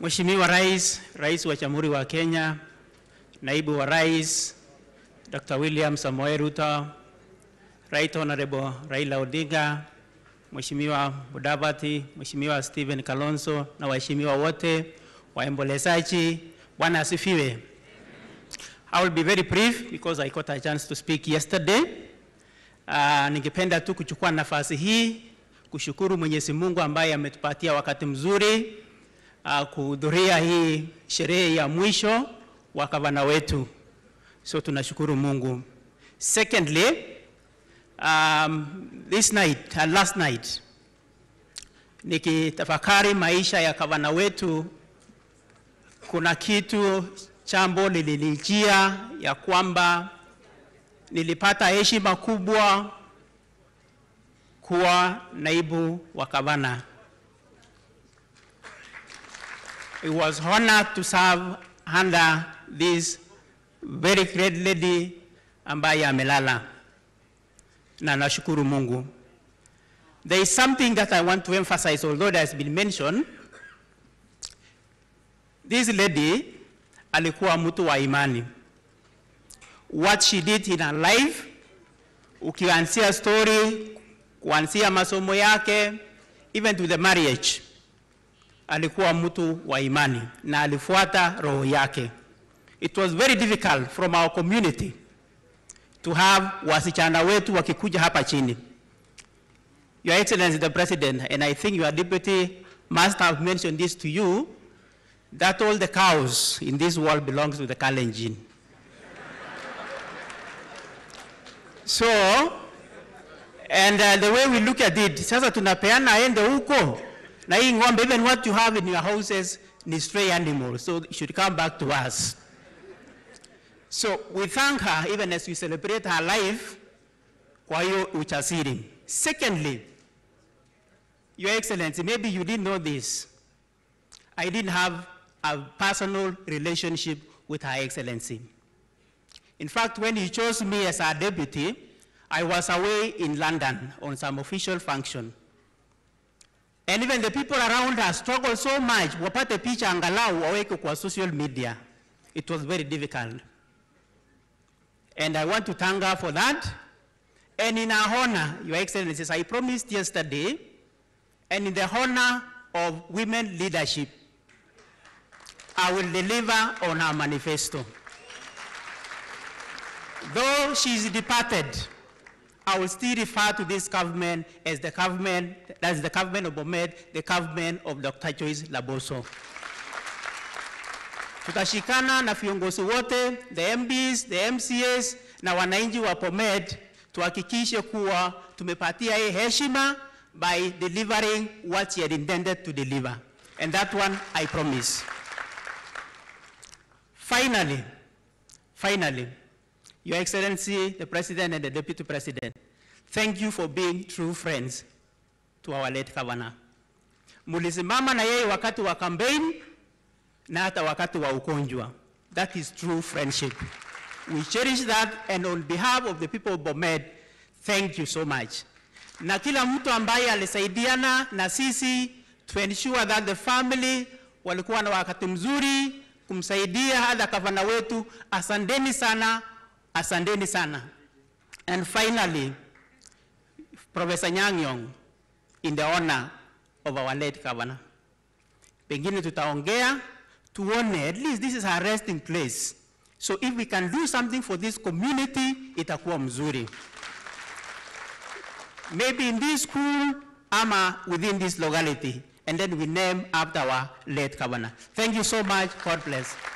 Mheshimiwa Rais, Rais wa Jamhuri wa Kenya, Naibu wa Rais Dr. William Samoei Ruto, Right Honorable Raila Odinga, Mheshimiwa Mudavadi, Mheshimiwa Stephen Kalonzo na waheshimiwa wote waembolezaji Bwana asifiwe. I will be very brief because I got a chance to speak yesterday. Uh, ningependa tu kuchukua nafasi hii kushukuru Mwenyezi Mungu ambaye ametupatia wakati mzuri uh, kuhudhuria hii sherehe ya mwisho wa gavana wetu, so tunashukuru Mungu. Secondly, um, this night and uh, last night nikitafakari maisha ya gavana wetu, kuna kitu chambo lilinijia ya kwamba nilipata heshima kubwa kuwa naibu wa gavana. I was honored to serve under this very great lady ambaye amelala na nashukuru Mungu. There is something that I want to emphasize, although that has been mentioned. This lady alikuwa mtu wa imani. What she did in her life, ukianzia story, kuanzia masomo yake, even to the marriage alikuwa mtu wa imani na alifuata roho yake. It was very difficult from our community to have wasichana wetu wakikuja hapa chini. Your Excellency the President, and I think your deputy must have mentioned this to you, that all the cows in this world belongs to the Kalenjin. so, and uh, the way we look at it, sasa tunapeana aende huko Na even what you have in your houses the stray animal, so it should come back to us. So we thank her even as we celebrate her life Kwayo uchasiri. Secondly, Your Excellency, maybe you didn't know this. I didn't have a personal relationship with Her Excellency. In fact, when he chose me as her deputy, I was away in London on some official function. And even the people around her struggled so much, wapate picha angalau waweke kwa social media. It was very difficult. And I want to thank her for that. And in her honor, Your Excellencies, I promised yesterday, and in the honor of women leadership, I will deliver on her manifesto. Though she is departed, I will still refer to this government as the government, that's the government of Bomed, the government of Dr. Joyce Laboso. Tutashikana na viongozi wote, the MBs, the MCs, na wananchi wa Bomed tuhakikishe kuwa tumepatia hii heshima by delivering what he had intended to deliver. And that one I promise. Finally, finally, Your Excellency, the President and the Deputy President, thank you for being true friends to our late governor. Mulisimama na yeye wakati wa campaign na hata wakati wa ukonjwa. That is true friendship. We cherish that and on behalf of the people of Bomet, thank you so much. Na kila mtu ambaye alisaidiana na sisi to ensure that the family walikuwa na wakati mzuri kumsaidia hadha gavana wetu, asanteni sana. Asandeni sana. And finally, Professor Nyangyong, in the honor of our late governor. Pengine tutaongea tuone, at least this is our resting place. So if we can do something for this community itakuwa mzuri. Maybe in this school ama within this locality and then we name after our late governor. Thank you so much. God bless.